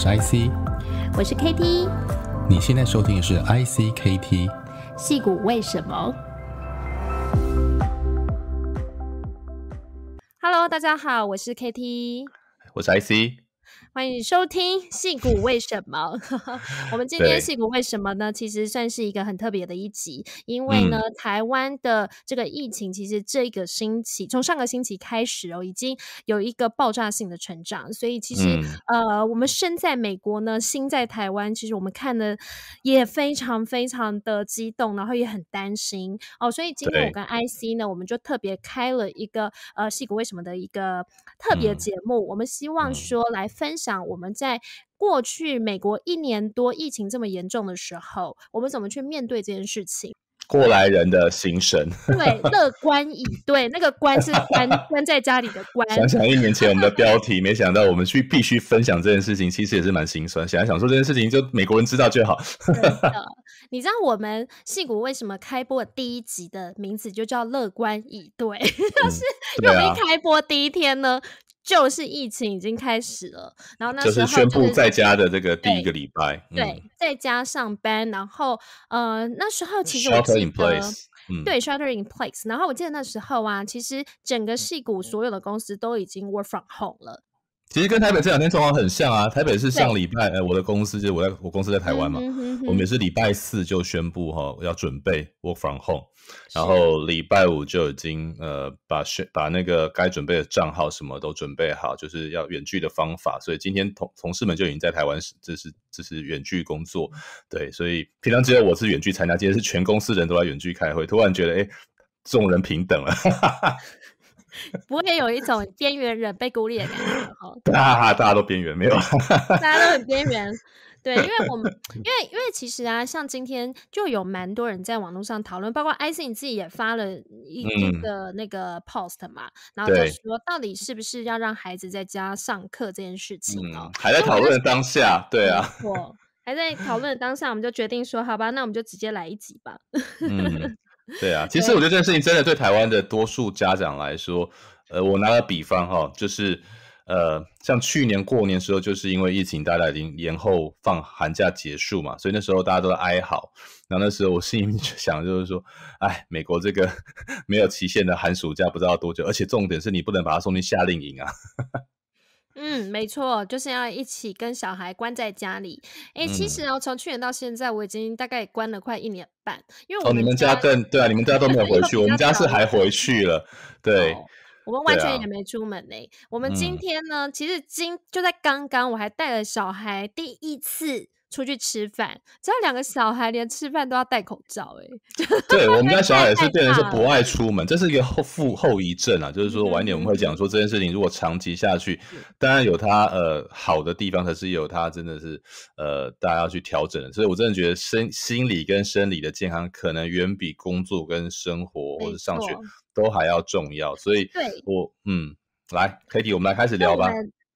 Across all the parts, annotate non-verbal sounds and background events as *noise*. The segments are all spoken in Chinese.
是 IC，我是 KT。你现在收听的是 ICKT。戏骨为什么？Hello，大家好，我是 KT，我是 IC。欢迎收听《戏骨为什么》。*laughs* 我们今天《戏骨为什么》呢？其实算是一个很特别的一集，因为呢，台湾的这个疫情，其实这一个星期从上个星期开始哦，已经有一个爆炸性的成长。所以其实呃，我们身在美国呢，心在台湾，其实我们看的也非常非常的激动，然后也很担心哦。所以今天我跟 IC 呢，我们就特别开了一个呃《戏骨为什么》的一个特别节目，我们希望说来分享。讲我们在过去美国一年多疫情这么严重的时候，我们怎么去面对这件事情？过来人的心声，对，乐 *laughs* 观以对那个关是关关在家里的关。想想一年前我们的标题，没想到我们去必须分享这件事情，其实也是蛮心酸。想想说这件事情，就美国人知道就好。你知道我们戏骨为什么开播第一集的名字就叫乐观以对？但 *laughs* 是又没开播第一天呢？就是疫情已经开始了，然后那时候就是宣布在家的这个第一个礼拜，对，在家上班，然后呃，那时候其实我记得，对，shutter in place，然后我记得那时候啊，其实整个戏骨所有的公司都已经 work from home 了。其实跟台北这两天状况很像啊！台北是上礼拜，哎，我的公司就是我在我公司在台湾嘛，我们也是礼拜四就宣布哈要准备 work from home，然后礼拜五就已经呃把选把那个该准备的账号什么都准备好，就是要远距的方法。所以今天同同事们就已经在台湾是这是这是远距工作，对，所以平常只有我是远距参加，今天是全公司人都在远距开会，突然觉得哎，众人平等了。不会有一种边缘人被孤立的感觉，哈。对啊，大家都边缘，没有。大家都很边缘，*laughs* 对，因为我们，*laughs* 因为，因为其实啊，像今天就有蛮多人在网络上讨论，包括 IC 你自己也发了一一个那个 post 嘛，然后就说到底是不是要让孩子在家上课这件事情。嗯啊，还在讨论当下，对啊。我还在讨论当下，我们就决定说，好吧，那我们就直接来一集吧。*laughs* 对啊，其实我觉得这件事情真的对台湾的多数家长来说，呃，我拿个比方哈，就是呃，像去年过年时候，就是因为疫情，大家已经年后放寒假结束嘛，所以那时候大家都在哀嚎，然后那时候我心里面就想就是说，哎，美国这个 *laughs* 没有期限的寒暑假不知道多久，而且重点是你不能把他送去夏令营啊。嗯，没错，就是要一起跟小孩关在家里。哎，其实哦，从去年到现在，我已经大概关了快一年半。因为从你们家对啊，你们家都没有回去，*laughs* 我们家是还回去了。对，我们完全也没出门呢。我们今天呢，其实今就在刚刚，我还带了小孩第一次。出去吃饭，只要两个小孩，连吃饭都要戴口罩。哎，*laughs* 对我们 *laughs* 家小孩也是，变成是不爱出门，这是一个后后后遗症啊。就是说，晚一点我们会讲说这件事情，如果长期下去，当然有它呃好的地方，可是有它真的是呃大家要去调整。的。所以我真的觉得生心理跟生理的健康，可能远比工作跟生活或者上学都还要重要。所以，我嗯，来 k a t i e 我们来开始聊吧。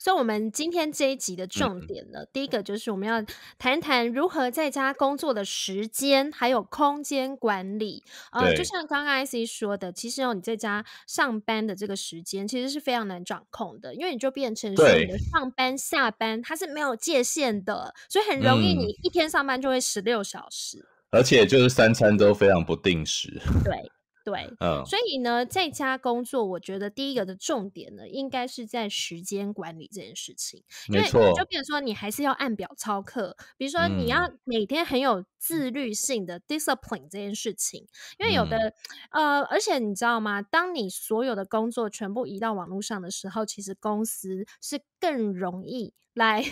所以，我们今天这一集的重点呢，第一个就是我们要谈一谈如何在家工作的时间还有空间管理。呃，就像刚刚 IC 说的，其实哦，你在家上班的这个时间其实是非常难掌控的，因为你就变成说你的上班下班它是没有界限的，所以很容易你一天上班就会十六小时，而且就是三餐都非常不定时。*laughs* 对。对，所以呢，在家工作，我觉得第一个的重点呢，应该是在时间管理这件事情。没错，就比如说，你还是要按表操课，比如说你要每天很有自律性的 discipline 这件事情。因为有的，呃，而且你知道吗？当你所有的工作全部移到网络上的时候，其实公司是更容易来，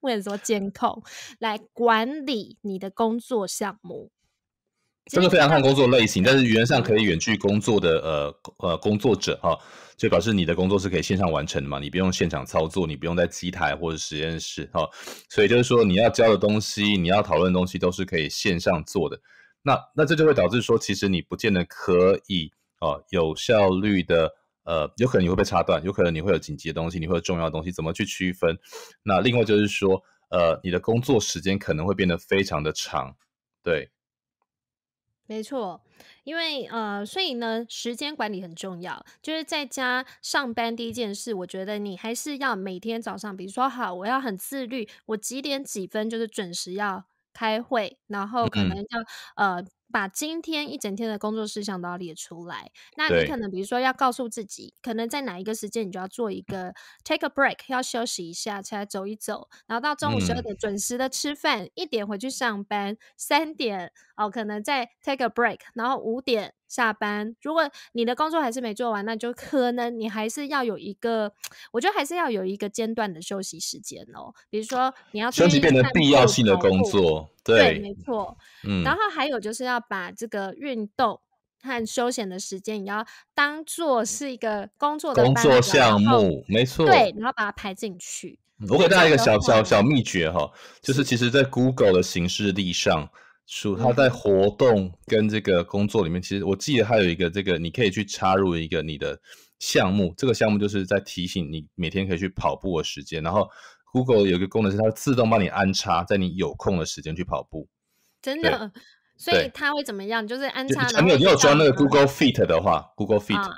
或者说监控、来管理你的工作项目。这个非常看工作类型，但是语言上可以远距工作的呃呃工作者哈，就表示你的工作是可以线上完成的嘛，你不用现场操作，你不用在机台或者实验室哈，所以就是说你要教的东西，你要讨论的东西都是可以线上做的。那那这就会导致说，其实你不见得可以哦有效率的呃，有可能你会被插断，有可能你会有紧急的东西，你会有重要的东西，怎么去区分？那另外就是说，呃，你的工作时间可能会变得非常的长，对。没错，因为呃，所以呢，时间管理很重要。就是在家上班，第一件事，我觉得你还是要每天早上，比如说，好，我要很自律，我几点几分就是准时要开会，然后可能要呃，把今天一整天的工作事项都要列出来。那你可能比如说要告诉自己，可能在哪一个时间，你就要做一个 take a break，要休息一下，起来走一走，然后到中午十二点准时的吃饭，一点回去上班，三点。哦，可能在 take a break，然后五点下班。如果你的工作还是没做完，那就可能你还是要有一个，我觉得还是要有一个间断的休息时间哦。比如说你要休息变成必要性的工作，对，没错。嗯，然后还有就是要把这个运动和休闲的时间，也要当做是一个工作的工作项目，没错。对，然后把它排进去。我给大家一个小小小秘诀哈，就是其实，在 Google 的形式力上。它在活动跟这个工作里面，其实我记得它有一个这个，你可以去插入一个你的项目，这个项目就是在提醒你每天可以去跑步的时间。然后 Google 有一个功能是它自动帮你安插在你有空的时间去跑步，真的。所以它会怎么样？就是安插。还没有，你要装那个 Google Fit 的话，Google Fit 啊，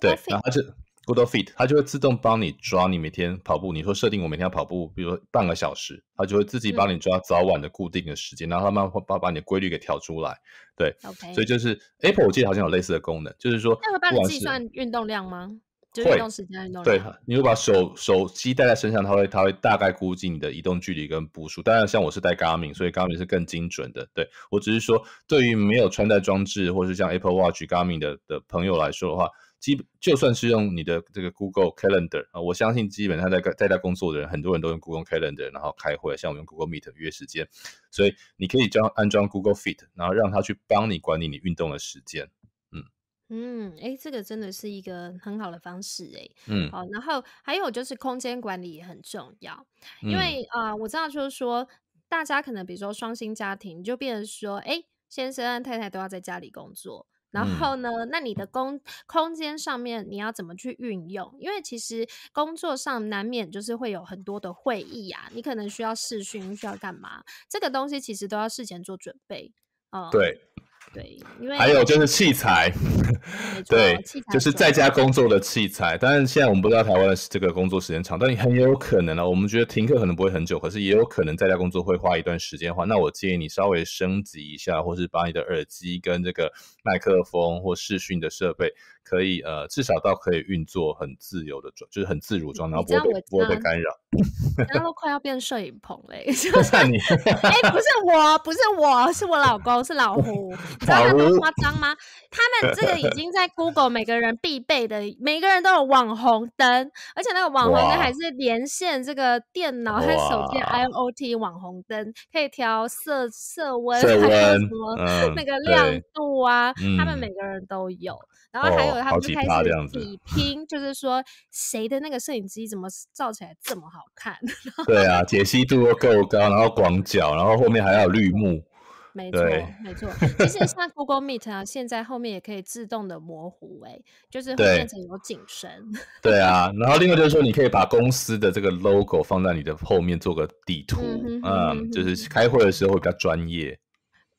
对，然后就。Good Fit，它就会自动帮你抓你每天跑步。你说设定我每天要跑步，比如说半个小时，它就会自己帮你抓早晚的固定的时间，然后慢慢把把你的规律给调出来。对，o k 所以就是 Apple 我记得好像有类似的功能，就是说那会帮你计算运动量吗？就是动时间运动量。对，你会把手手机带在身上，它会它会大概估计你的移动距离跟步数。当然，像我是戴 Garmin，所以 Garmin 是更精准的。对我只是说，对于没有穿戴装置，或是像 Apple Watch、Garmin 的的朋友来说的话。基就算是用你的这个 Google Calendar 啊，我相信基本上在在家工作的人，很多人都用 Google Calendar，然后开会，像我用 Google Meet 约时间，所以你可以将安装 Google Fit，然后让它去帮你管理你运动的时间。嗯嗯，哎，这个真的是一个很好的方式哎。嗯。好，然后还有就是空间管理也很重要，因为啊，我知道就是说大家可能比如说双薪家庭，就变成说，哎，先生太太都要在家里工作。然后呢？那你的工空间上面你要怎么去运用？因为其实工作上难免就是会有很多的会议啊，你可能需要试训，需要干嘛？这个东西其实都要事前做准备。嗯，对。对，还有就是器材，*laughs* 对，就是在家工作的器材。但是现在我们不知道台湾的这个工作时间长，但很有可能啊。我们觉得停课可能不会很久，可是也有可能在家工作会花一段时间的话，那我建议你稍微升级一下，或是把你的耳机跟这个麦克风或视讯的设备。可以呃，至少到可以运作很自由的状，就是很自如状，然后不被不被干扰。然后都快要变摄影棚嘞！*laughs* 哎，不是我，不是我，是我老公，是老胡。你知道他多夸张吗？他们这个已经在 Google 每个人必备的，每个人都有网红灯，而且那个网红灯还是连线这个电脑和手机 IoT 网红灯，可以调色色温，还有什么那个亮度啊？他们每个人都有。然后还有，他们就开始比 *laughs* 拼，就是说谁的那个摄影机怎么照起来这么好看？对啊，解析度又够高，然后广角，然后后面还有绿幕。没错，没错。其实 *laughs* 像 Google Meet 啊，现在后面也可以自动的模糊，哎，就是会变成有景深。对啊，*laughs* 然后另外就是说，你可以把公司的这个 logo 放在你的后面做个底图，嗯，就是开会的时候比较专业。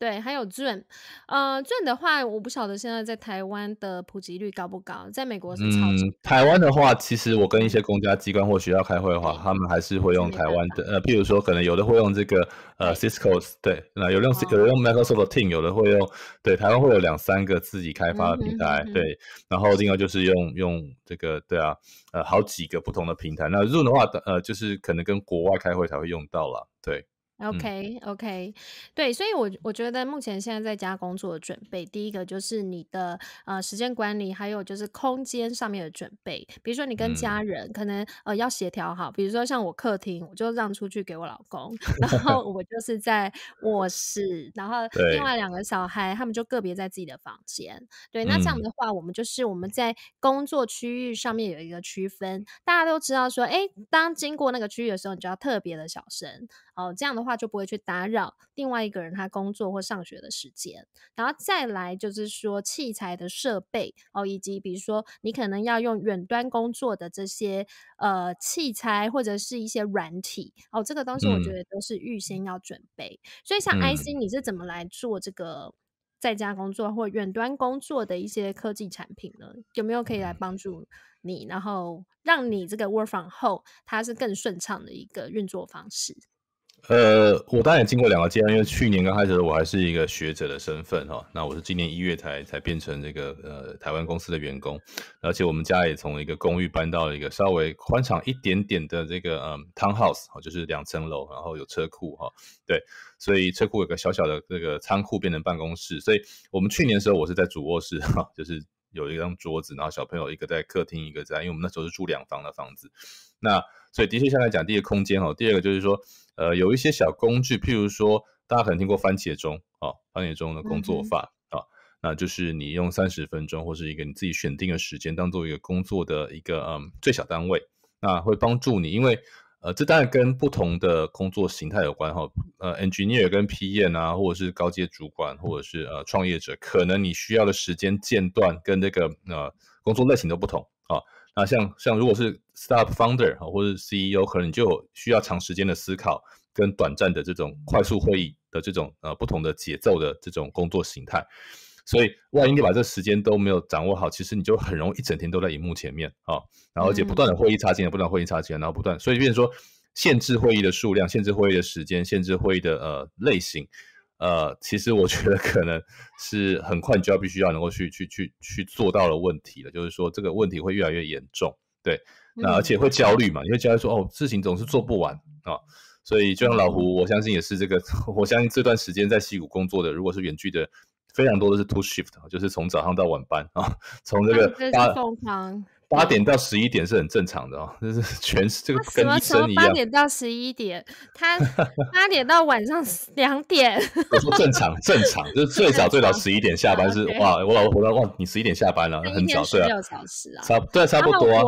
对，还有 Zoom，呃，Zoom 的话，我不晓得现在在台湾的普及率高不高，在美国是超级。台湾的话，其实我跟一些公家机关或学校开会的话，他们还是会用台湾的。呃，譬如说，可能有的会用这个呃 Cisco，对，那有用有的用 Microsoft t e a m 有的会用。对，台湾会有两三个自己开发的平台，对。然后，另外就是用用这个，对啊，呃，好几个不同的平台。那 Zoom 的话，呃，就是可能跟国外开会才会用到了，对。OK，OK，对，所以，我我觉得目前现在在家工作的准备，第一个就是你的呃时间管理，还有就是空间上面的准备。比如说你跟家人可能呃要协调好，比如说像我客厅我就让出去给我老公，然后 *laughs* 我就是在卧室，然后另外两个小孩他们就个别在自己的房间。对，那这样的话，我们就是我们在工作区域上面有一个区分。大家都知道说，哎，当经过那个区域的时候，你就要特别的小声。哦，这样的话就不会去打扰另外一个人他工作或上学的时间。然后再来就是说，器材的设备哦，以及比如说你可能要用远端工作的这些呃器材或者是一些软体哦，这个东西我觉得都是预先要准备。所以像 IC，你是怎么来做这个在家工作或远端工作的一些科技产品呢？有没有可以来帮助你，然后让你这个 work from home 它是更顺畅的一个运作方式？呃，我当然也经过两个阶段，因为去年刚开始，我还是一个学者的身份哈。那我是今年一月才才变成这个呃台湾公司的员工，而且我们家也从一个公寓搬到了一个稍微宽敞一点点的这个呃 town house，就是两层楼，然后有车库哈。对，所以车库有个小小的这个仓库变成办公室。所以我们去年的时候，我是在主卧室 *laughs* 哈，就是有一张桌子，然后小朋友一个在客厅，一个在，因为我们那时候是住两房的房子。那所以，的确上来讲，第一个空间哦，第二个就是说。呃，有一些小工具，譬如说，大家可能听过番茄钟啊，番茄钟的工作法啊，那就是你用三十分钟或是一个你自己选定的时间，当做一个工作的一个嗯最小单位，那会帮助你。因为呃，这当然跟不同的工作形态有关哈。呃，engineer 跟 PM 啊，或者是高阶主管，或者是呃创业者，可能你需要的时间间段跟这个呃工作类型都不同啊。那像像如果是 startup founder 或者 CEO，可能你就需要长时间的思考，跟短暂的这种快速会议的这种呃不同的节奏的这种工作形态。所以，万一你把这时间都没有掌握好，其实你就很容易一整天都在荧幕前面啊，然后而且不断的会议插进不断会议插进然后不断，所以变成说限制会议的数量、限制会议的时间、限制会议的呃类型。呃，其实我觉得可能是很快就要必须要能够去去去去做到的问题了，就是说这个问题会越来越严重，对，那而且会焦虑嘛，因为焦虑说哦事情总是做不完啊，所以就像老胡，我相信也是这个，*laughs* 我相信这段时间在西谷工作的，如果是远距的，非常多的是 two shift，就是从早上到晚班啊，从这个这是疯狂。八点到十一点是很正常的哦，就是 *laughs* 全是这个跟医生一样。八点到十一点，他八点到晚上两点。*laughs* 我说正常正常，就是最早最早十一点下班是哇，我老婆婆说哇，你十一点下班了，很早睡啊。差对差不多啊。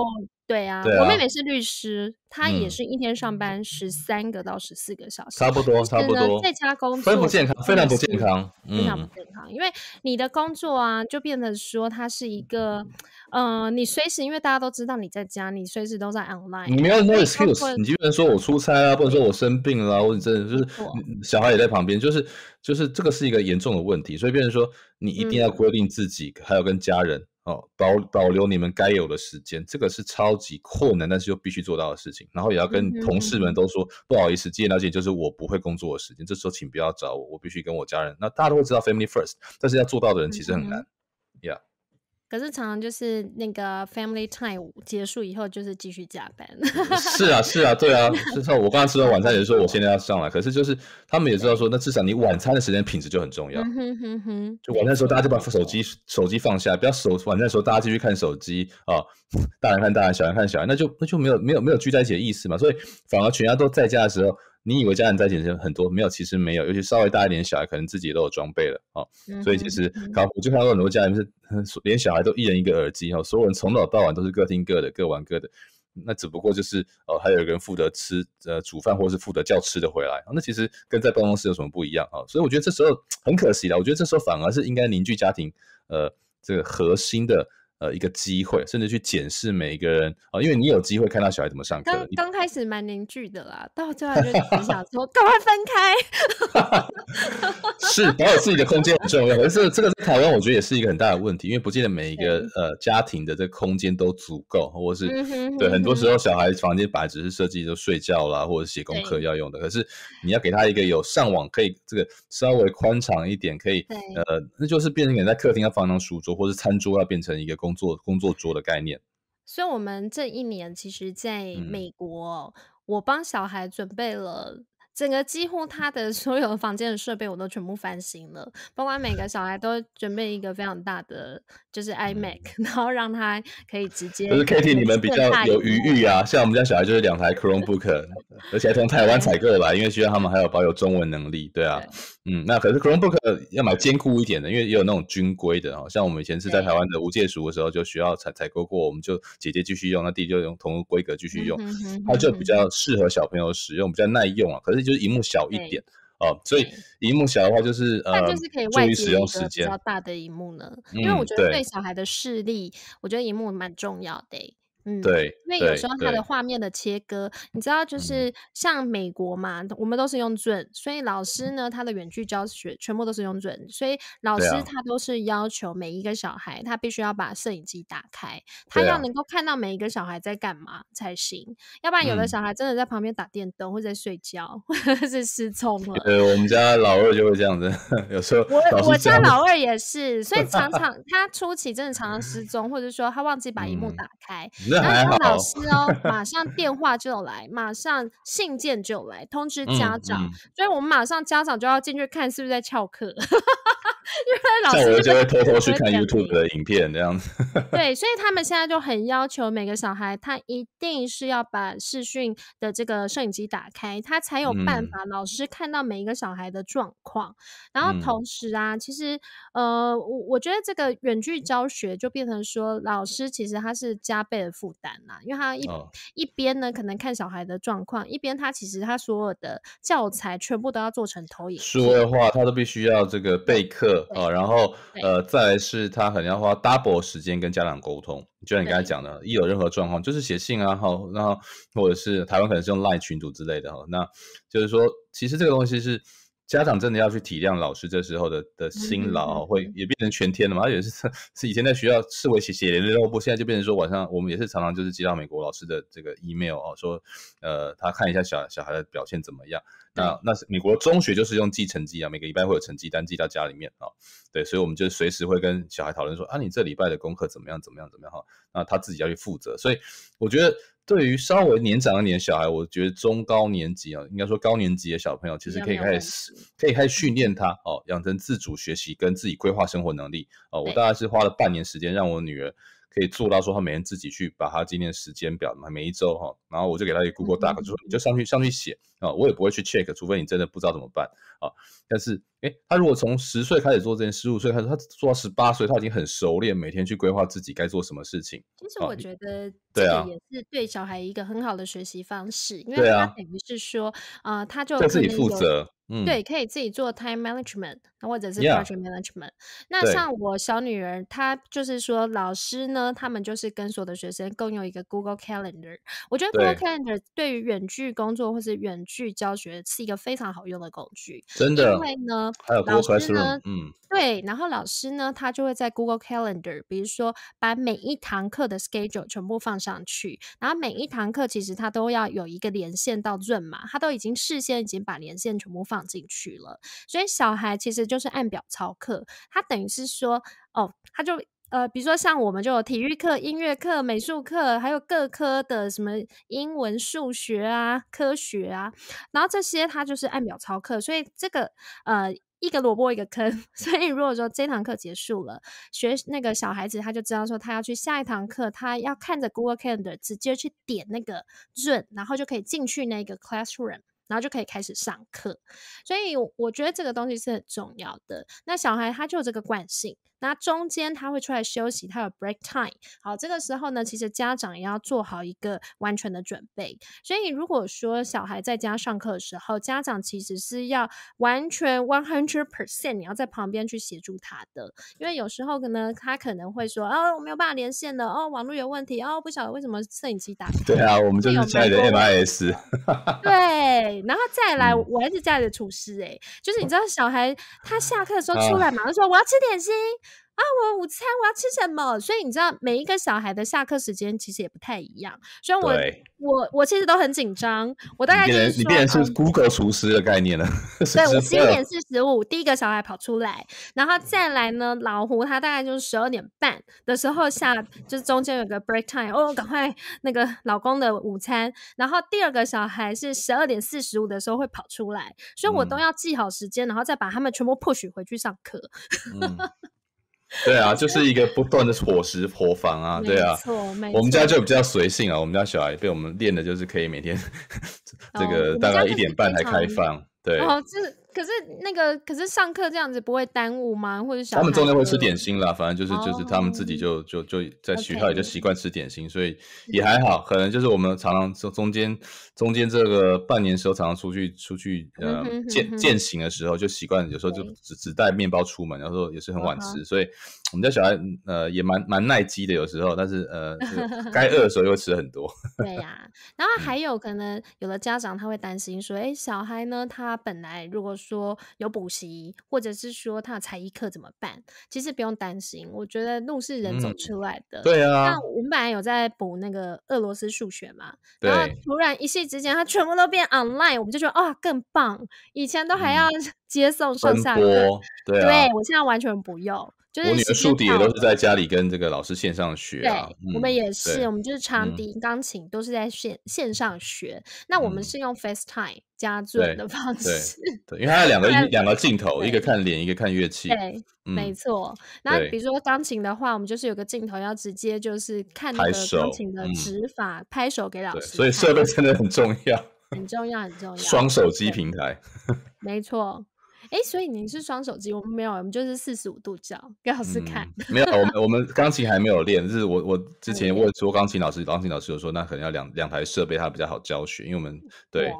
对啊，我妹妹是律师，她也是一天上班十三个到十四个小时，差不多，差不多。在家工作非常不健康，非常不健康，非常不健康。因为你的工作啊，就变得说它是一个，呃，你随时，因为大家都知道你在家，你随时都在 online，你没有 no excuse，你不能说我出差啊，或者说我生病了，或者真的就是小孩也在旁边，就是就是这个是一个严重的问题，所以变成说你一定要规定自己，还有跟家人。哦，保保留你们该有的时间，这个是超级困难，但是又必须做到的事情。然后也要跟同事们都说，不好意思，天了解就是我不会工作的时间，这时候请不要找我，我必须跟我家人。那大家都会知道 family first，但是要做到的人其实很难，Yeah。可是常常就是那个 family time 结束以后，就是继续加班。是啊，是啊，对啊。至少我刚刚吃完晚餐，也是说我现在要上来。可是就是他们也知道说，那至少你晚餐的时间品质就很重要。就晚餐的时候，大家就把手机手机放下，不要手。晚餐的时候，大家继续看手机啊，大人看大人，小孩看小孩，那就那就没有没有没有聚在一起的意思嘛。所以反而全家都在家的时候。你以为家人在眼前很多没有，其实没有，尤其稍微大一点小孩可能自己都有装备了哦，所以其实搞我就看到很多家人是连小孩都一人一个耳机哦，所有人从早到晚都是各听各的，各玩各的，那只不过就是哦还有人负责吃呃煮饭或者是负责叫吃的回来，那其实跟在办公室有什么不一样啊？所以我觉得这时候很可惜的，我觉得这时候反而是应该凝聚家庭呃这个核心的。呃，一个机会，甚至去检视每一个人啊，因为你有机会看到小孩怎么上课，刚刚开始蛮凝聚的啦，到最后就底想说赶快分开，*laughs* 是保有自己的空间很重要。可是这个是台湾，我觉得也是一个很大的问题，因为不见得每一个呃家庭的这空间都足够，或是对很多时候小孩房间本来只是设计就睡觉啦，或者写功课要用的，可是你要给他一个有上网可以，这个稍微宽敞一点，可以呃，那就是变成你在客厅要放张书桌，或是餐桌要变成一个公。工作工作桌的概念，所以我们这一年其实在美国，我帮小孩准备了。整个几乎他的所有房间的设备我都全部翻新了，包括每个小孩都准备一个非常大的就是 iMac，*laughs* 然后让他可以直接。就是 Kitty 你们比较有余裕啊，*laughs* 像我们家小孩就是两台 Chromebook，*laughs* 而且还从台湾采购来，因为需要他们还有保有中文能力，对啊，嗯，那可是 Chromebook 要买坚固一点的，因为也有那种军规的哦，像我们以前是在台湾的无界塾的时候就需要采采购过，我们就姐姐继续用，那弟弟就用同规格继续用，它就比较适合小朋友使用，比较耐用啊，可是。就是荧幕小一点哦，所以荧幕小的话，就是呃，终于使用时间比较大的荧幕呢，因为我觉得对小孩的视力，我觉得荧幕蛮重要的。嗯，对，因为有时候他的画面的切割，你知道，就是像美国嘛，我们都是用准，所以老师呢，他的远距教学全部都是用准，所以老师他都是要求每一个小孩，他必须要把摄影机打开，他要能够看到每一个小孩在干嘛才行，要不然有的小孩真的在旁边打电灯或者睡觉 *laughs* 是失聪了。对，我们家老二就会这样子，*laughs* 有时候我我家老二也是，所以常常 *laughs* 他初期真的常常失踪，或者说他忘记把荧幕打开。那是老师哦，马 *laughs* 上电话就来，马上信件就来通知家长，所以我们马上家长就要进去看是不是在翘课。*laughs* 老师就会偷偷去看 YouTube 的影片这样子，*laughs* 对，所以他们现在就很要求每个小孩，他一定是要把视讯的这个摄影机打开，他才有办法老师看到每一个小孩的状况。然后同时啊，其实呃，我我觉得这个远距教学就变成说，老师其实他是加倍的负担啦，因为他一一边呢可能看小孩的状况，一边他其实他所有的教材全部都要做成投影。说的话，他都必须要这个备课。啊，然后呃，再来是他可能要花 double 时间跟家长沟通，就像你刚才讲的，一有任何状况就是写信啊，哈，然后或者是台湾可能是用 line 群组之类的哈，那就是说，其实这个东西是。家长真的要去体谅老师这时候的的辛劳，会也变成全天了嘛？也是 *laughs* 是以前在学校视为写写联络簿，现在就变成说晚上我们也是常常就是接到美国老师的这个 email 哦，说呃他看一下小小孩的表现怎么样。那那是美国中学就是用寄成绩啊，每个礼拜会有成绩单寄到家里面啊。对，所以我们就随时会跟小孩讨论说啊，你这礼拜的功课怎么样怎么样怎么样哈？那他自己要去负责，所以我觉得。对于稍微年长一点小孩，我觉得中高年级啊，应该说高年级的小朋友，其实可以开始，可以开始训练他哦，养成自主学习跟自己规划生活能力哦。我大概是花了半年时间，让我女儿可以做到说，她每天自己去把她今天时间表每一周哈，然后我就给她一个 Google Doc，就说你就上去上去写啊，我也不会去 check，除非你真的不知道怎么办啊，但是。诶，他如果从十岁开始做这件事，十五岁开始，他做到十八岁，他已经很熟练，每天去规划自己该做什么事情。其实我觉得，对啊，也是对小孩一个很好的学习方式，因为他等于是说，呃，他就自己负责，嗯，对，可以自己做 time management，或者是 t o m e management。那像我小女儿，她就是说，老师呢，他们就是跟所有的学生共用一个 Google Calendar。我觉得 Google Calendar 对于远距工作或是远距教学是一个非常好用的工具，真的，因为呢。老师呢？嗯，对，然后老师呢，他就会在 Google Calendar，比如说把每一堂课的 schedule 全部放上去，然后每一堂课其实他都要有一个连线到 Zoom 嘛，他都已经事先已经把连线全部放进去了，所以小孩其实就是按表操课，他等于是说，哦，他就。呃，比如说像我们就有体育课、音乐课、美术课，还有各科的什么英文、数学啊、科学啊，然后这些他就是按表操课，所以这个呃一个萝卜一个坑，*laughs* 所以如果说这堂课结束了，学那个小孩子他就知道说他要去下一堂课，他要看着 Google Calendar 直接去点那个润，然后就可以进去那个 Classroom，然后就可以开始上课，所以我觉得这个东西是很重要的。那小孩他就有这个惯性。那中间他会出来休息，他有 break time。好，这个时候呢，其实家长也要做好一个完全的准备。所以如果说小孩在家上课的时候，家长其实是要完全 one hundred percent，你要在旁边去协助他的。因为有时候可能他可能会说：“哦，我没有办法连线了，哦，网络有问题，哦，不晓得为什么摄影机打不开。”对啊，我们就是家里的 MIS。*laughs* 对，然后再来，我还是家里的厨师哎，就是你知道小孩他下课的时候出来嘛，他说：“我要吃点心。”啊！我午餐我要吃什么？所以你知道每一个小孩的下课时间其实也不太一样。所以，我我我其实都很紧张。我大概就是你变成是 Google 厨师的概念了。对我十一点四十五，第一个小孩跑出来，然后再来呢，老胡他大概就是十二点半的时候下，就是中间有个 break time 哦，赶快那个老公的午餐。然后第二个小孩是十二点四十五的时候会跑出来，所以我都要记好时间，然后再把他们全部 push 回去上课。*laughs* 对啊，就是一个不断的伙食伙房啊，*laughs* 对啊，我们家就比较随性啊，我们家小孩被我们练的就是可以每天 *laughs* 这个大概一点半才开放，对。可是那个，可是上课这样子不会耽误吗？或者他们中间会吃点心啦，反正就是就是他们自己就就就在学校也就习惯吃点心，所以也还好。可能就是我们常常中中间中间这个半年时候常常出去出去呃践践行的时候就习惯，有时候就只只带面包出门，有时候也是很晚吃，所以。我们家小孩呃也蛮蛮耐饥的，有时候，但是呃，*laughs* 该饿的时候又吃很多。*laughs* 对呀，然后还有可能有的家长他会担心说，哎，小孩呢，他本来如果说有补习，或者是说他有才艺课怎么办？其实不用担心，我觉得路是人走出来的。对啊，那我们本来有在补那个俄罗斯数学嘛，然后突然一夕之间，他全部都变 online，我们就觉得哇更棒，以前都还要接送上下课，对，对我现在完全不用。我女儿竖笛也都是在家里跟这个老师线上学。对，我们也是，我们就是长笛、钢琴都是在线线上学。那我们是用 FaceTime 加助的方式，对，因为它有两个两个镜头，一个看脸，一个看乐器。对，没错。那比如说钢琴的话，我们就是有个镜头要直接就是看那个钢琴的指法，拍手给老师。所以设备真的很重要，很重要，很重要。双手机平台，没错。哎，所以您是双手机，我们没有，我们就是四十五度角给老师看。没有，我们我们 *laughs* 钢琴还没有练，就是我我之前我也说，钢琴老师，钢琴老师有说，那可能要两两台设备，它比较好教学，因为我们对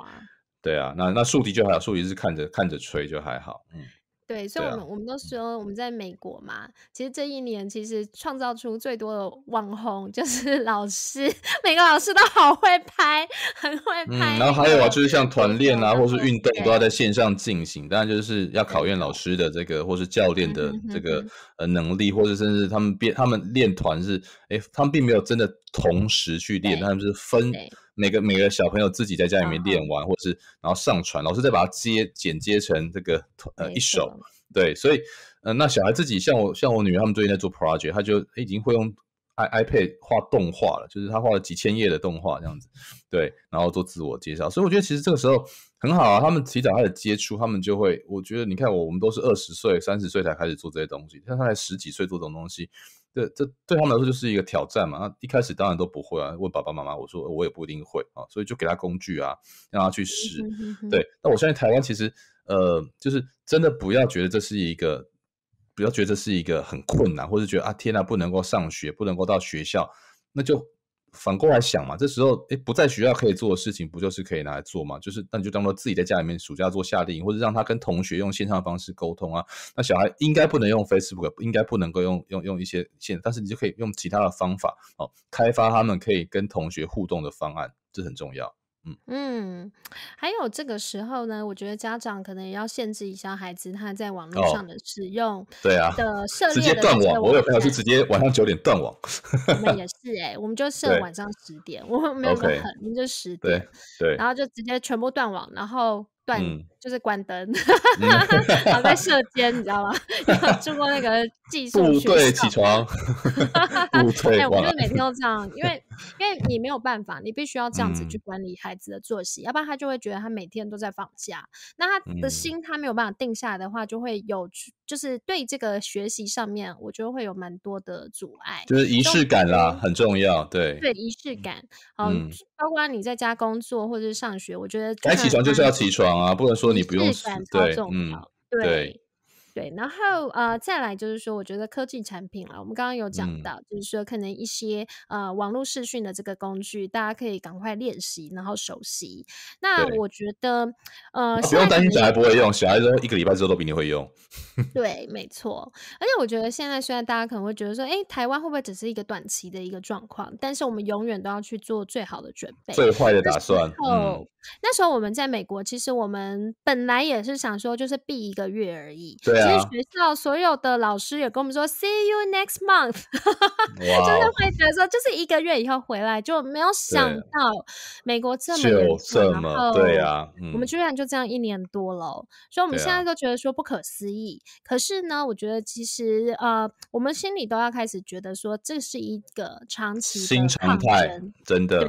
对啊，那那竖笛就好，竖笛是看着看着吹就还好，嗯。对，所以我们我们都说我们在美国嘛，其实这一年其实创造出最多的网红就是 *laughs* 老师，每个老师都好会拍，很会拍。嗯，然后还有啊，就是像团练啊，或是运动都要在线上进行，当然就是要考验老师的这个或是教练的这个呃能力，或者甚至他们变他们练团是，哎，他们并没有真的同时去练，他们是分。每个每个小朋友自己在家里面练完，或者是然后上传，老师再把它接剪接成这个呃一首，对，所以呃那小孩自己像我像我女儿他们最近在做 project，他就已经会用 i iPad 画动画了，就是他画了几千页的动画这样子，对，然后做自我介绍，所以我觉得其实这个时候很好啊，他们提早开始接触，他们就会，我觉得你看我我们都是二十岁三十岁才开始做这些东西，像他才十几岁做这种东西。这这对他们来说就是一个挑战嘛。那一开始当然都不会啊，问爸爸妈妈，我说我也不一定会啊，所以就给他工具啊，让他去试。对，那我相信台湾其实呃，就是真的不要觉得这是一个，不要觉得这是一个很困难，或者觉得啊天哪不能够上学，不能够到学校，那就。反过来想嘛，这时候诶不在学校可以做的事情，不就是可以拿来做嘛？就是那你就当做自己在家里面暑假做夏令营，或者让他跟同学用线上方式沟通啊。那小孩应该不能用 Facebook，应该不能够用用用一些线，但是你就可以用其他的方法哦，开发他们可以跟同学互动的方案，这很重要。嗯，还有这个时候呢，我觉得家长可能也要限制一下孩子他在网络上的使用。对啊，的涉猎直接断网，我有朋友是直接晚上九点断网。我们也是哎，我们就设晚上十点，我们没有那么狠，就十对对，然后就直接全部断网，然后。断就是关灯，躺在射间，你知道吗？*laughs* 做过那个寄宿学。校，队起床。*laughs* 哈队。对，我就每天都这样，因为因为你没有办法，你必须要这样子去管理孩子的作息，要不然他就会觉得他每天都在放假。那他的心他没有办法定下来的话，就会有。就是对这个学习上面，我觉得会有蛮多的阻碍。就是仪式感啦，很重要，对。对仪式感，嗯，包括你在家工作或者上学，我觉得该起床就是要起床啊，不能说你不用。日感很对。对，然后呃，再来就是说，我觉得科技产品了，我们刚刚有讲到，就是说可能一些呃网络视讯的这个工具，大家可以赶快练习，然后熟悉。那我觉得呃，不用担心小孩不会用，小孩之一个礼拜之后都比你会用。*laughs* 对，没错。而且我觉得现在虽然大家可能会觉得说，哎，台湾会不会只是一个短期的一个状况？但是我们永远都要去做最好的准备。最坏的打算。哦，那时候我们在美国，其实我们本来也是想说，就是避一个月而已。对啊。是学校所有的老师也跟我们说，see you next month，*laughs* 就是会觉得说，就是一个月以后回来，就没有想到美国这么有这么对啊，我们居然就这样一年多了，所以我们现在都觉得说不可思议。可是呢，我觉得其实呃，我们心里都要开始觉得说，这是一个长期新常态，真的。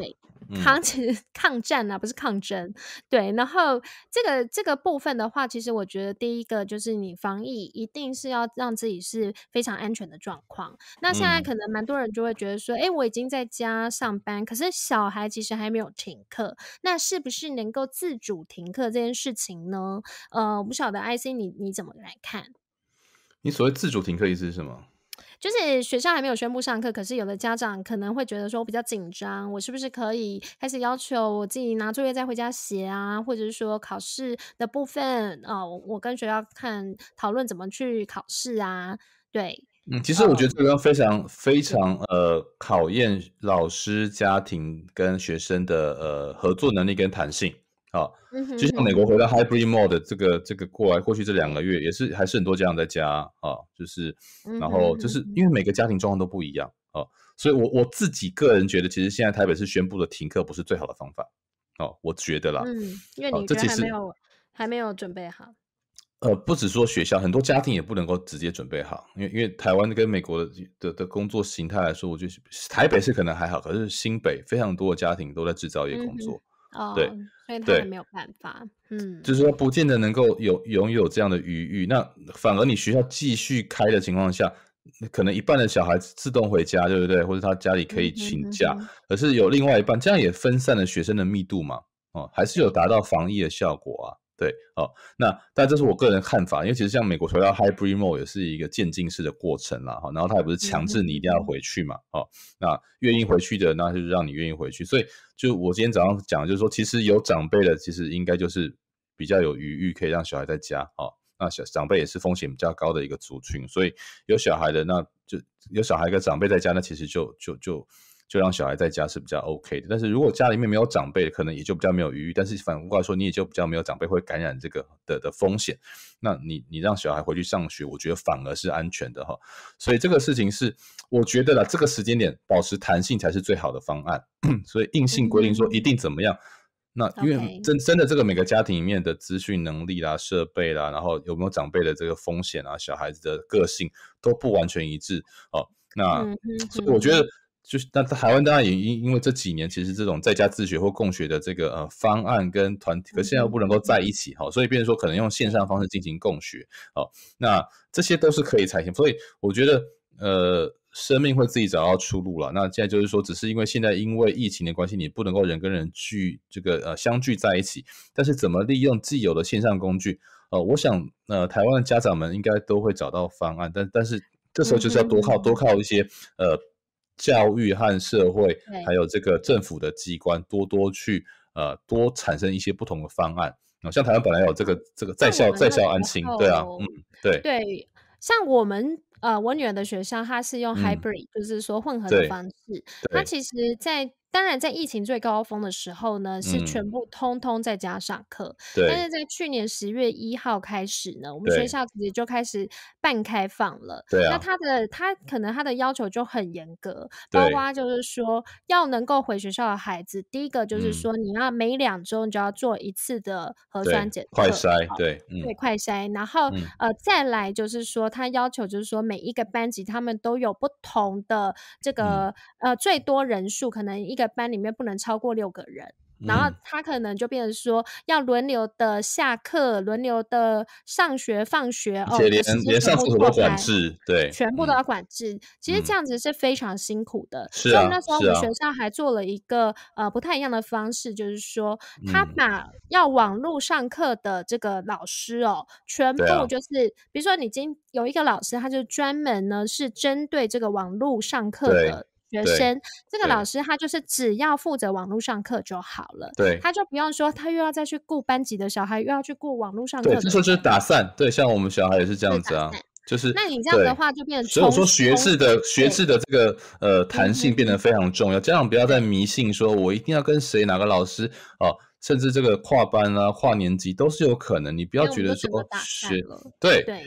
抗起 *laughs* 抗战啊，不是抗争，对。然后这个这个部分的话，其实我觉得第一个就是你防疫一定是要让自己是非常安全的状况。那现在可能蛮多人就会觉得说，哎，我已经在家上班，可是小孩其实还没有停课，那是不是能够自主停课这件事情呢？呃，不晓得 IC 你你怎么来看？你所谓自主停课意思是什么？就是学校还没有宣布上课，可是有的家长可能会觉得说，我比较紧张，我是不是可以开始要求我自己拿作业再回家写啊？或者是说考试的部分啊，我跟学校看讨论怎么去考试啊？对，嗯，其实我觉得这个非常非常呃考验老师、家庭跟学生的呃合作能力跟弹性。啊，就像美国回到 hybrid mode 这个这个过来过去这两个月，也是还是很多家长在家啊，就是，然后就是因为每个家庭状况都不一样啊，所以我我自己个人觉得，其实现在台北是宣布的停课，不是最好的方法啊，我觉得啦，嗯，因为你这其实还没有准备好，呃，不止说学校，很多家庭也不能够直接准备好，因为因为台湾跟美国的的工作形态来说，我觉得台北是可能还好，可是新北非常多的家庭都在制造业工作。对，所以他们没有办法，嗯，就是不见得能够有拥有这样的余裕，那反而你学校继续开的情况下，可能一半的小孩子自动回家，对不对？或者他家里可以请假，而是有另外一半，这样也分散了学生的密度嘛，哦，还是有达到防疫的效果啊。对，哦，那但这是我个人看法，因为其实像美国提到 hybrid m o d e 也是一个渐进式的过程啦，哈，然后它也不是强制你一定要回去嘛，哦，那愿意回去的，那就是让你愿意回去，所以就我今天早上讲，就是说，其实有长辈的，其实应该就是比较有余裕可以让小孩在家，哦，那小长辈也是风险比较高的一个族群，所以有小孩的，那就有小孩跟长辈在家，那其实就就就。就让小孩在家是比较 OK 的，但是如果家里面没有长辈，可能也就比较没有余裕；但是反过来说，你也就比较没有长辈会感染这个的的风险。那你你让小孩回去上学，我觉得反而是安全的哈。所以这个事情是，我觉得啦，这个时间点保持弹性才是最好的方案。*clears throat* 所以硬性规定说一定怎么样，那因为真真的这个每个家庭里面的资讯能力啦、设备啦，然后有没有长辈的这个风险啊、小孩子的个性都不完全一致哦。那所以我觉得。就是那台湾当然也因因为这几年其实这种在家自学或共学的这个呃方案跟团体，可现在又不能够在一起哈，所以变成说可能用线上方式进行共学好，那这些都是可以才行。所以我觉得呃生命会自己找到出路了。那现在就是说，只是因为现在因为疫情的关系，你不能够人跟人聚这个呃相聚在一起，但是怎么利用既有的线上工具呃，我想呃台湾的家长们应该都会找到方案，但但是这时候就是要多靠多靠一些呃。教育和社会，还有这个政府的机关，多多去呃，多产生一些不同的方案啊。像台湾本来有这个这个在校在校安心，对啊，嗯，对对，像我们。呃，我女儿的学校它是用 hybrid，就是说混合的方式。它其实，在当然在疫情最高峰的时候呢，是全部通通在家上课。对。但是在去年十月一号开始呢，我们学校其实就开始半开放了。对那他的他可能他的要求就很严格，包括就是说要能够回学校的孩子，第一个就是说你要每两周你就要做一次的核酸检测，快筛，对，对，快筛。然后呃，再来就是说他要求就是说。每一个班级，他们都有不同的这个呃，最多人数可能一个班里面不能超过六个人。然后他可能就变成说，要轮流的下课，轮流的上学、放学哦，连连上课都要管制，对，全部都要管制。其实这样子是非常辛苦的。所以那时候我们学校还做了一个呃不太一样的方式，就是说，他把要网络上课的这个老师哦，全部就是，比如说你今有一个老师，他就专门呢是针对这个网络上课的。学生这个老师他就是只要负责网络上课就好了，对，他就不用说他又要再去顾班级的小孩，又要去顾网络上课。这时候就是打散，对，像我们小孩也是这样子啊，就是那你这样的话就变。成，所以我说学制的学制的这个呃弹性变得非常重要，家长不要再迷信，说我一定要跟谁哪个老师啊，甚至这个跨班啊跨年级都是有可能，你不要觉得说学了对对。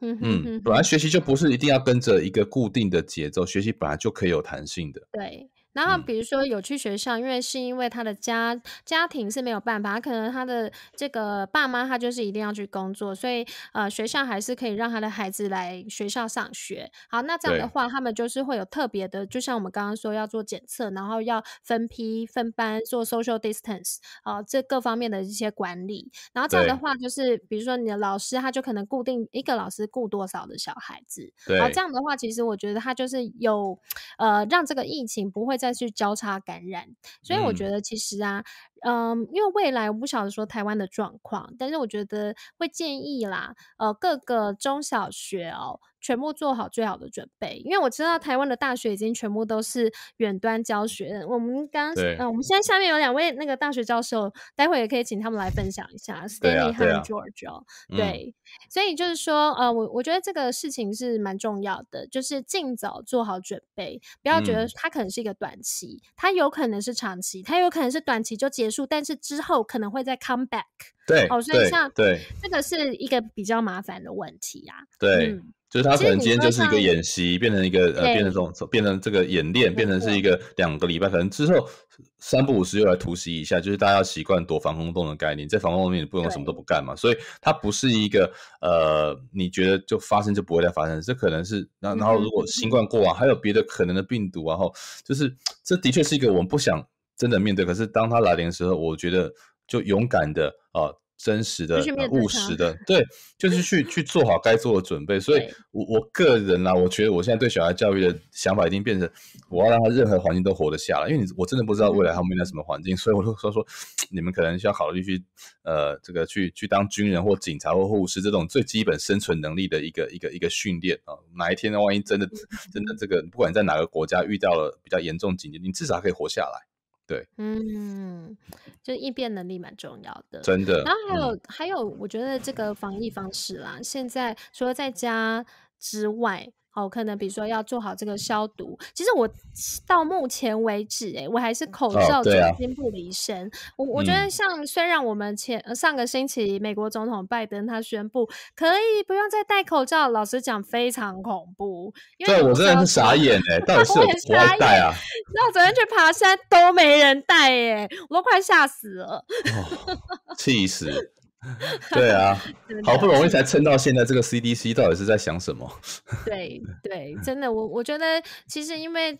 嗯嗯，本来学习就不是一定要跟着一个固定的节奏，学习本来就可以有弹性的。对。然后比如说有去学校，因为是因为他的家家庭是没有办法，可能他的这个爸妈他就是一定要去工作，所以呃学校还是可以让他的孩子来学校上学。好，那这样的话他们就是会有特别的，就像我们刚刚说要做检测，然后要分批分班做 social distance 啊这各方面的一些管理。然后这样的话就是比如说你的老师他就可能固定一个老师顾多少的小孩子，然后这样的话其实我觉得他就是有呃让这个疫情不会再。再去交叉感染，所以我觉得其实啊，嗯，因为未来我不晓得说台湾的状况，但是我觉得会建议啦，呃，各个中小学哦。全部做好最好的准备，因为我知道台湾的大学已经全部都是远端教学。我们刚，嗯，我们现在下面有两位那个大学教授，待会也可以请他们来分享一下，Stanley 和 George。对，所以就是说，呃，我我觉得这个事情是蛮重要的，就是尽早做好准备，不要觉得它可能是一个短期，它有可能是长期，它有可能是短期就结束，但是之后可能会再 come back。对，哦，所以像对这个是一个比较麻烦的问题啊。对，嗯。就是他可能今天就是一个演习，变成一个呃，变成这种变成这个演练，变成是一个两个礼拜，可能之后三不五时又来突袭一下。就是大家要习惯躲防空洞的概念，在防空洞里面你不能什么都不干嘛。所以它不是一个呃，你觉得就发生就不会再发生，这可能是那然后如果新冠过完，还有别的可能的病毒，然后就是这的确是一个我们不想真的面对，可是当它来临的时候，我觉得就勇敢的啊。真实的、务实的，对，就是去去做好该做的准备。所以，我我个人呢，我觉得我现在对小孩教育的想法已经变成，我要让他任何环境都活得下来。因为你我真的不知道未来他面临什么环境，所以我就说说，你们可能需要考虑去呃，这个去去当军人或警察或护士这种最基本生存能力的一个一个一个训练啊。哪一天呢？万一真的真的这个，不管在哪个国家遇到了比较严重紧急，你至少可以活下来。对，嗯，就应变能力蛮重要的，真的。然后还有还有，我觉得这个防疫方式啦，现在除了在家之外。哦，可能比如说要做好这个消毒。其实我到目前为止，哎，我还是口罩已金不离身。我我觉得，像虽然我们前上个星期，美国总统拜登他宣布可以不用再戴口罩，老实讲，非常恐怖。因对我真的很傻眼哎，到底 *laughs* 是我还戴啊？那我昨天去爬山都没人戴哎，我都快吓死了，*laughs* 气死！*laughs* 对啊，好不容易才撑到现在，这个 CDC 到底是在想什么？对对，真的，我我觉得其实因为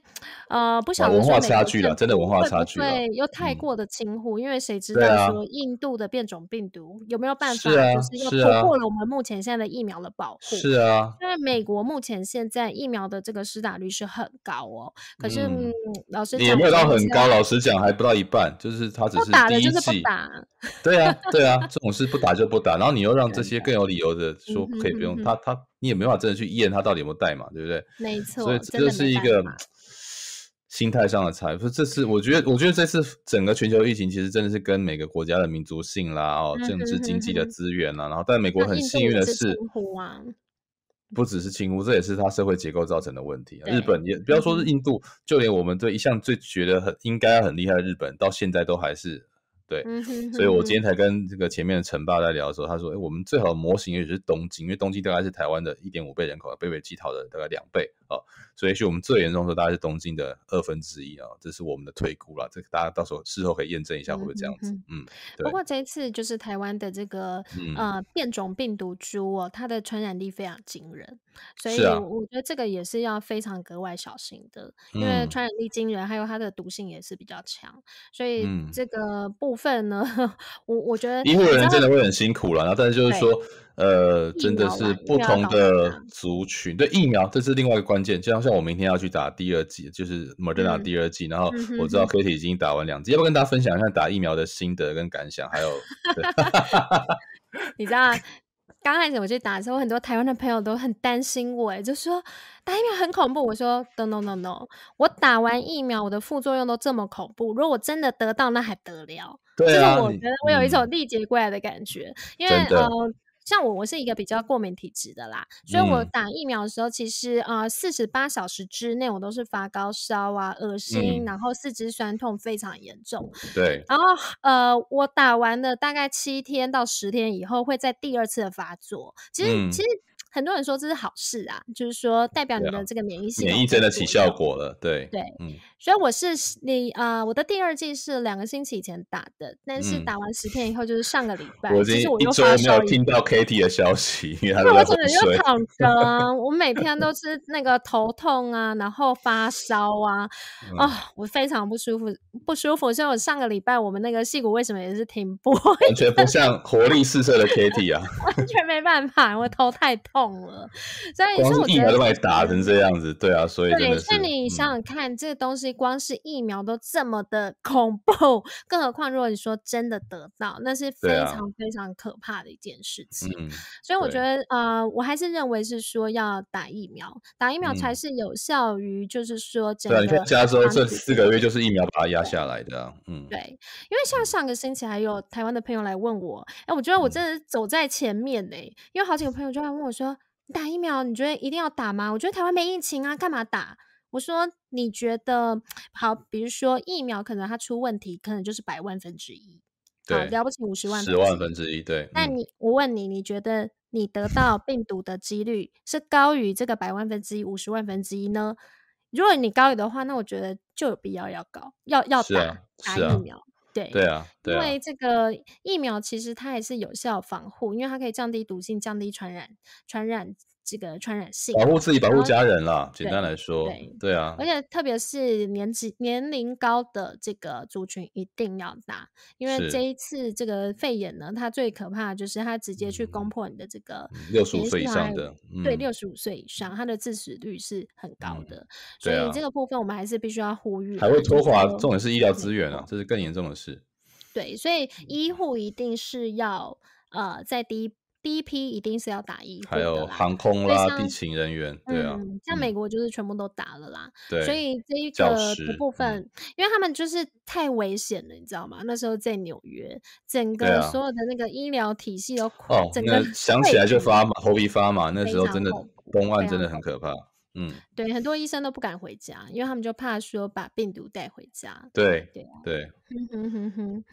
呃，不晓得文化差距了，真的文化差距，对，又太过的轻忽，因为谁知道说印度的变种病毒有没有办法是突破了我们目前现在的疫苗的保护？是啊，因为美国目前现在疫苗的这个施打率是很高哦，可是嗯，老师也没有到很高，老实讲还不到一半，就是他只是第一剂打，对啊对啊，这种是。不打就不打，然后你又让这些更有理由的说可以不用，他他你也没法真的去验他到底有没有带嘛，对不对？没错，所以这是一个 *sniffs* 心态上的财富。这次我觉得，我觉得这次整个全球疫情其实真的是跟每个国家的民族性啦、哦，政治经济的资源啦，然后但美国很幸运的是，不只是清污这也是它社会结构造成的问题。日本也不要说是印度，就连我们对一向最觉得很应该很厉害的日本，到现在都还是。对，所以我今天才跟这个前面的陈爸在聊的时候，他说：“哎，我们最好的模型也许是东京，因为东京大概是台湾的一点五倍人口，北尾机桃的大概两倍。”哦，所以也许我们最严重的时候大概是东京的二分之一啊，这是我们的推估了。这个大家到时候事后可以验证一下会不会这样子。嗯，不过这一次就是台湾的这个呃变种病毒株哦，它的传染力非常惊人，所以我觉得这个也是要非常格外小心的，因为传染力惊人，还有它的毒性也是比较强，所以这个部分呢，我我觉得医护人员真的会很辛苦了。然后，但是就是说，呃，真的是不同的族群对疫苗，这是另外一个关。关键就像像我明天要去打第二剂，就是莫德纳第二剂，然后我知道 Kitty 已经打完两剂，要不要跟大家分享一下打疫苗的心得跟感想？还有，*laughs* 你知道刚开始我去打的时候，很多台湾的朋友都很担心我，哎，就说打疫苗很恐怖。我说，No No No No，我打完疫苗，我的副作用都这么恐怖，如果我真的得到，那还得了？就是我觉得我有一种力竭过来的感觉，因为呃。像我，我是一个比较过敏体质的啦，所以我打疫苗的时候，其实啊，四十八小时之内我都是发高烧啊、恶心，然后四肢酸痛非常严重。对，然后呃，我打完了大概七天到十天以后，会在第二次的发作。其实，其实。很多人说这是好事啊，就是说代表你的这个免疫，免疫真的起效果了。对对，嗯，所以我是你啊，我的第二季是两个星期以前打的，但是打完十天以后就是上个礼拜。我其实我周没有听到 Katie 的消息，因为 *laughs* 我真的又躺 *laughs* 着，我每天都是那个头痛啊，然后发烧啊，啊，我非常不舒服，不舒服。所以我上个礼拜我们那个戏骨为什么也是停播？完全不像活力四射的 *laughs* Katie 啊，完全没办法，我头太痛。了，所以光是疫苗都把它打成这样子，对啊，所以对，以你想想看，这个东西光是疫苗都这么的恐怖，*laughs* 更何况如果你说真的得到，那是非常非常可怕的一件事情。嗯，所以我觉得，呃，我还是认为是说要打疫苗，打疫苗才是有效于，就是说，对啊，你看加州这四个月就是疫苗把它压下来的，嗯，对，因为像上个星期还有台湾的朋友来问我，哎，我觉得我真的走在前面呢，因为好几个朋友就会问我说。打疫苗，你觉得一定要打吗？我觉得台湾没疫情啊，干嘛打？我说你觉得好，比如说疫苗可能它出问题，可能就是百万分之一，对，了不起五十万，十万分之一，对。那你我问你，你觉得你得到病毒的几率是高于这个百万分之一、五十万分之一呢？如果你高于的话，那我觉得就有必要要搞，要要打打疫苗。对啊，因为这个疫苗其实它也是有效防护，因为它可以降低毒性、降低传染、传染。这个传染性，保护自己，保护家人啦。简单来说，对啊，而且特别是年纪年龄高的这个族群一定要打，因为这一次这个肺炎呢，它最可怕就是它直接去攻破你的这个六十五岁以上的，对，六十五岁以上，它的致死率是很高的。所以这个部分我们还是必须要呼吁，还会拖垮，重点是医疗资源啊，这是更严重的事。对，所以医护一定是要呃在第一。第一批一定是要打疫还有航空啦、地勤人员，对啊，像美国就是全部都打了啦。对，所以这一个部分，因为他们就是太危险了，你知道吗？那时候在纽约，整个所有的那个医疗体系都，哦，整个 *laughs* 想起来就发麻，头皮发麻。那时候真的，崩案真的很可怕。嗯，对，很多医生都不敢回家，因为他们就怕说把病毒带回家。对，对，对。嗯哼哼哼，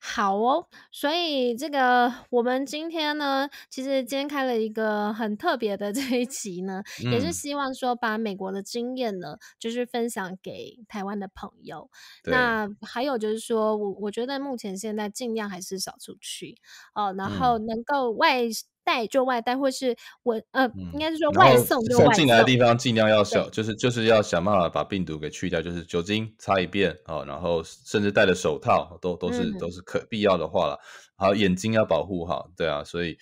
好哦。所以这个我们今天呢，其实今天开了一个很特别的 *laughs* 这一集呢，也是希望说把美国的经验呢，就是分享给台湾的朋友。那还有就是说，我我觉得目前现在尽量还是少出去哦，然后能够外。带就外带，或是我呃，应该是说外送送进来的地方，尽量要小，就是就是要想办法把病毒给去掉，就是酒精擦一遍啊，然后甚至戴了手套都都是都是可必要的话了。好，眼睛要保护好，对啊，所以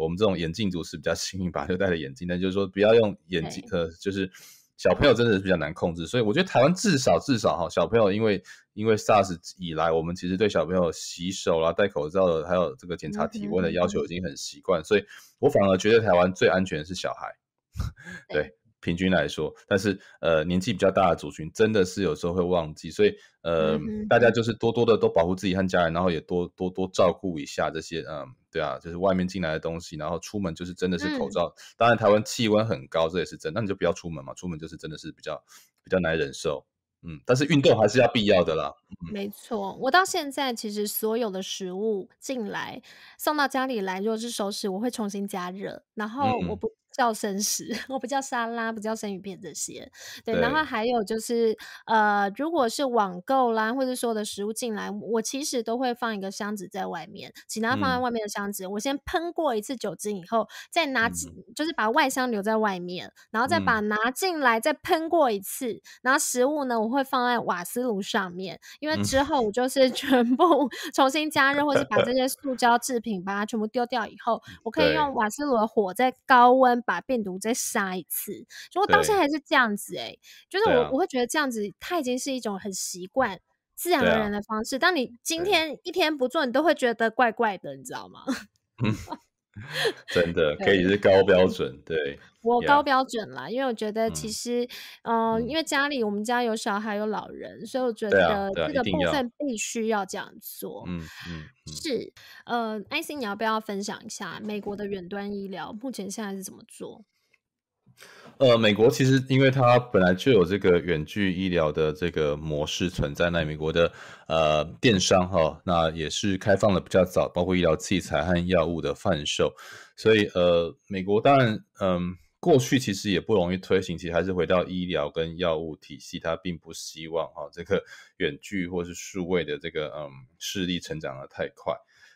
我们这种眼镜族是比较幸运，吧，就戴着眼镜，但就是说不要用眼镜，呃，就是。小朋友真的是比较难控制，所以我觉得台湾至少至少哈，小朋友因为因为 SARS 以来，我们其实对小朋友洗手啦、戴口罩的，还有这个检查体温的要求已经很习惯，所以我反而觉得台湾最安全是小孩，*laughs* 对。平均来说，但是呃，年纪比较大的族群真的是有时候会忘记，所以呃，大家就是多多的都保护自己和家人，然后也多多多照顾一下这些，嗯，对啊，就是外面进来的东西，然后出门就是真的是口罩。当然，台湾气温很高，这也是真，那你就不要出门嘛，出门就是真的是比较比较难忍受，嗯，但是运动还是要必要的啦。没错，我到现在其实所有的食物进来送到家里来，如果是熟食，我会重新加热，然后我不。叫生食，*laughs* 我不叫沙拉，不叫生鱼片这些。对，然后还有就是，呃，如果是网购啦，或者说的食物进来，我其实都会放一个箱子在外面。只他放在外面的箱子，我先喷过一次酒精以后，再拿，就是把外箱留在外面，然后再把拿进来，再喷过一次。然后食物呢，我会放在瓦斯炉上面，因为之后我就是全部 *laughs* 重新加热，或是把这 *laughs* 些塑胶制品把它全部丢掉以后，我可以用瓦斯炉的火在高温。把病毒再杀一次，如果到现在还是这样子，哎，就是我我会觉得这样子，它已经是一种很习惯、自然而然的方式。当你今天一天不做，你都会觉得怪怪的，你知道吗？*laughs* 真的可以是高标准，对我高标准啦，因为我觉得其实，嗯，因为家里我们家有小孩有老人，所以我觉得这个部分必须要这样做。嗯嗯，是，呃，IC，你要不要分享一下美国的远端医疗目前现在是怎么做？呃，美国其实因为它本来就有这个远距医疗的这个模式存在，那美国的呃电商哈，那也是开放的比较早，包括医疗器材和药物的贩售，所以呃，美国当然嗯过去其实也不容易推行，其实还是回到医疗跟药物体系，它并不希望哈这个远距或是数位的这个嗯势力成长的太快，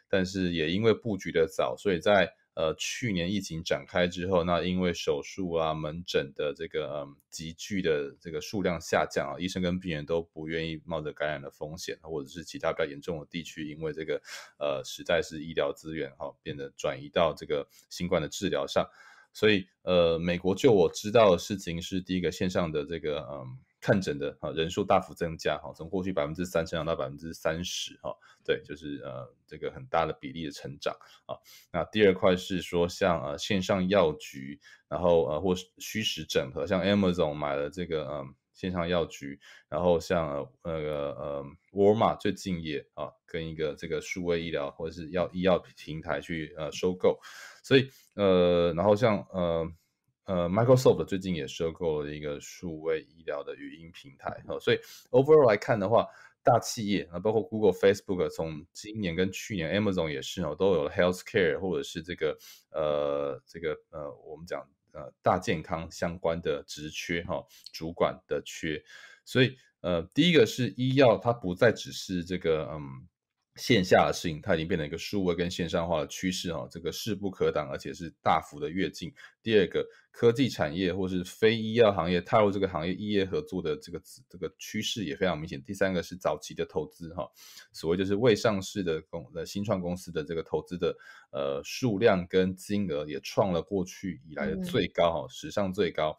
但是也因为布局的早，所以在。呃，去年疫情展开之后，那因为手术啊、门诊的这个嗯急剧的这个数量下降，啊，医生跟病人都不愿意冒着感染的风险，或者是其他比较严重的地区，因为这个呃实在是医疗资源哈变得转移到这个新冠的治疗上，所以呃美国就我知道的事情是第一个线上的这个嗯。看诊的啊人数大幅增加哈，从过去百分之三成长到百分之三十哈，对，就是呃这个很大的比例的成长啊。那第二块是说像呃线上药局，然后呃或虚实整合，像 a m a z o n 买了这个呃线上药局，然后像呃那个呃沃尔玛最近也啊跟一个这个数位医疗或者是药医药平台去呃收购，所以呃然后像呃。呃，Microsoft 最近也收购了一个数位医疗的语音平台哈，所以 overall 来看的话，大企业啊，包括 Google、Facebook，从今年跟去年，Amazon 也是哦，都有 healthcare 或者是这个呃这个呃我们讲呃大健康相关的职缺哈，主管的缺，所以呃第一个是医药，它不再只是这个嗯。线下的事情，它已经变成一个数位跟线上化的趋势哈，这个势不可挡，而且是大幅的跃进。第二个，科技产业或是非医药行业踏入这个行业，业业合作的这个这个趋势也非常明显。第三个是早期的投资哈，所谓就是未上市的公呃新创公司的这个投资的呃数量跟金额也创了过去以来的最高哈史上最高。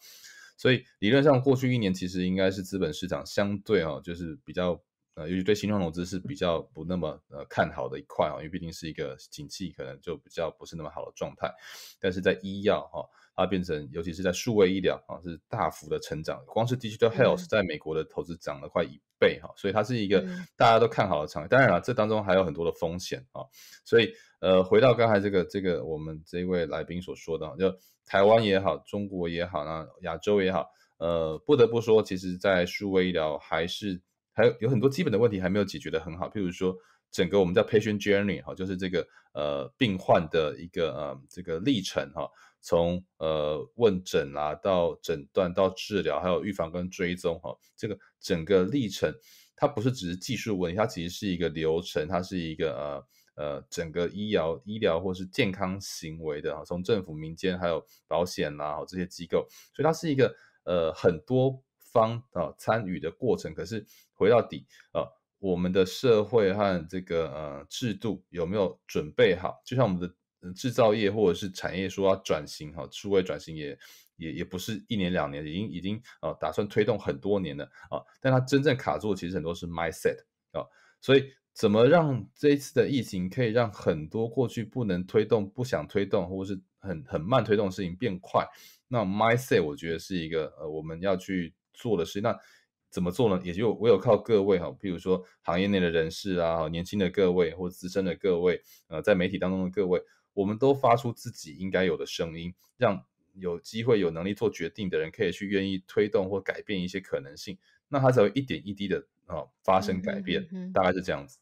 所以理论上过去一年其实应该是资本市场相对哈就是比较。呃，尤其对新创融资是比较不那么呃看好的一块啊，因为毕竟是一个景气可能就比较不是那么好的状态。但是在医药哈，它变成尤其是在数位医疗啊，是大幅的成长。光是 Digital Health 在美国的投资涨了快一倍哈，所以它是一个大家都看好的产业。当然了，这当中还有很多的风险啊，所以呃，回到刚才这个这个我们这位来宾所说的，就台湾也好，中国也好，那亚洲也好，呃，不得不说，其实在数位医疗还是。还有有很多基本的问题还没有解决的很好，譬如说整个我们在 patient journey 哈，就是这个呃病患的一个呃这个历程哈，从呃问诊啊到诊断到治疗，还有预防跟追踪哈，这个整个历程它不是只是技术问题，它其实是一个流程，它是一个呃呃整个医疗医疗或是健康行为的哈，从政府、民间还有保险啦这些机构，所以它是一个呃很多。方啊参与的过程，可是回到底啊，我们的社会和这个呃制度有没有准备好？就像我们的制造业或者是产业说要转型哈，数位转型也也也不是一年两年，已经已经啊打算推动很多年了啊，但它真正卡住其实很多是 mindset 啊，所以怎么让这一次的疫情可以让很多过去不能推动、不想推动，或是很很慢推动的事情变快？那 mindset 我觉得是一个呃我们要去。做的事，那怎么做呢？也就唯有靠各位哈，比如说行业内的人士啊，年轻的各位或资深的各位，呃，在媒体当中的各位，我们都发出自己应该有的声音，让有机会、有能力做决定的人可以去愿意推动或改变一些可能性，那他才会一点一滴的啊发生改变，大概是这样子。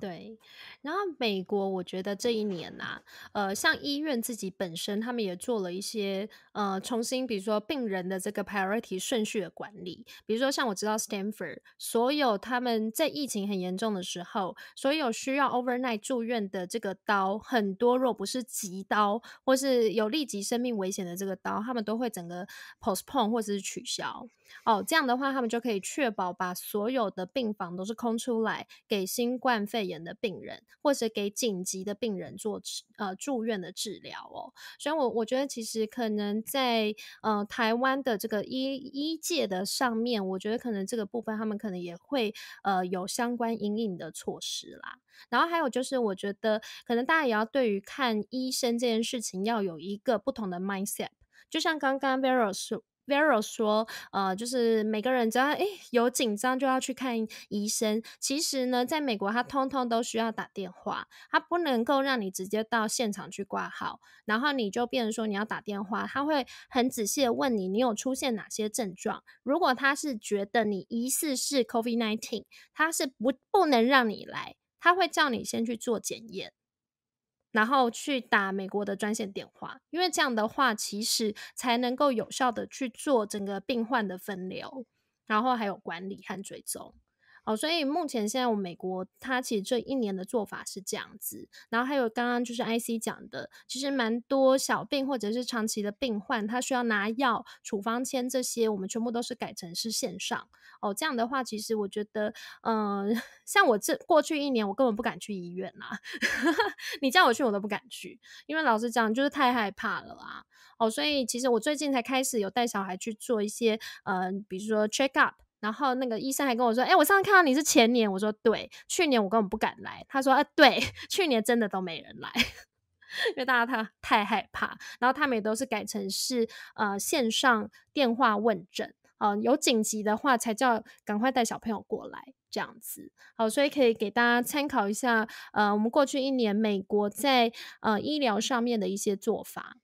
对，然后美国，我觉得这一年呐，呃，像医院自己本身，他们也做了一些呃，重新，比如说病人的这个 priority 顺序的管理，比如说像我知道 Stanford，所有他们在疫情很严重的时候，所有需要 overnight 住院的这个刀，很多若不是急刀，或是有立即生命危险的这个刀，他们都会整个 postpone 或者是取消。哦，这样的话，他们就可以确保把所有的病房都是空出来，给新冠肺炎的病人，或者给紧急的病人做呃住院的治疗哦。所以，我我觉得其实可能在呃台湾的这个医医界的上面，我觉得可能这个部分他们可能也会呃有相关隐隐的措施啦。然后还有就是，我觉得可能大家也要对于看医生这件事情要有一个不同的 mindset，就像刚刚 Vera 说。Vero 说，呃，就是每个人只要诶有紧张就要去看医生。其实呢，在美国，他通通都需要打电话，他不能够让你直接到现场去挂号，然后你就变成说你要打电话，他会很仔细的问你你有出现哪些症状。如果他是觉得你疑似是 COVID-19，他是不不能让你来，他会叫你先去做检验。然后去打美国的专线电话，因为这样的话，其实才能够有效的去做整个病患的分流，然后还有管理和追踪。哦，所以目前现在我美国，它其实这一年的做法是这样子，然后还有刚刚就是 IC 讲的，其实蛮多小病或者是长期的病患，他需要拿药、处方签这些，我们全部都是改成是线上。哦，这样的话，其实我觉得，嗯，*laughs* 像我这过去一年，我根本不敢去医院啦。*laughs* 你叫我去，我都不敢去，因为老实讲，就是太害怕了啊。哦，所以其实我最近才开始有带小孩去做一些，呃，比如说 check up。然后那个医生还跟我说：“哎，我上次看到你是前年。”我说：“对，去年我根本不敢来。”他说：“啊，对，*laughs* 去年真的都没人来，因为大家太太害怕。”然后他们也都是改成是呃线上电话问诊啊，有紧急的话才叫赶快带小朋友过来这样子。好，所以可以给大家参考一下呃，我们过去一年美国在呃医疗上面的一些做法。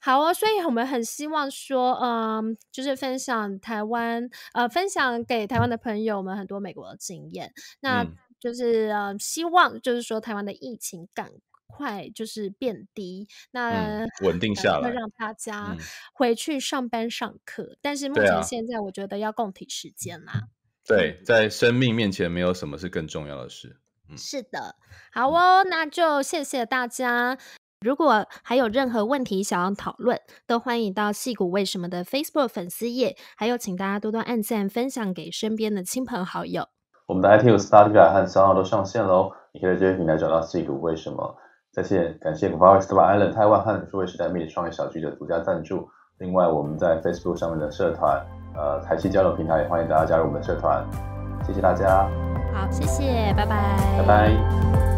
好哦，所以我们很希望说，嗯，就是分享台湾，呃，分享给台湾的朋友们很多美国的经验。那就是，呃，希望就是说台湾的疫情赶快就是变低，那稳定下来，让大家回去上班上课。但是目前现在，我觉得要共体时间啦。对，在生命面前，没有什么是更重要的事。是的，好哦，那就谢谢大家。如果还有任何问题想要讨论，都欢迎到戏骨为什么的 Facebook 粉丝页，还有请大家多多按赞、分享给身边的亲朋好友。我们的 ITV Startup 和 s o u n 都上线喽，你可以在这平台找到戏谷为什么再线。感谢 f o o d b y e St. Island 和数位时代秘密创业小聚的独家赞助。另外，我们在 Facebook 上面的社团，呃，台企交流平台也欢迎大家加入我们的社团。谢谢大家。好，谢谢，拜拜。拜拜。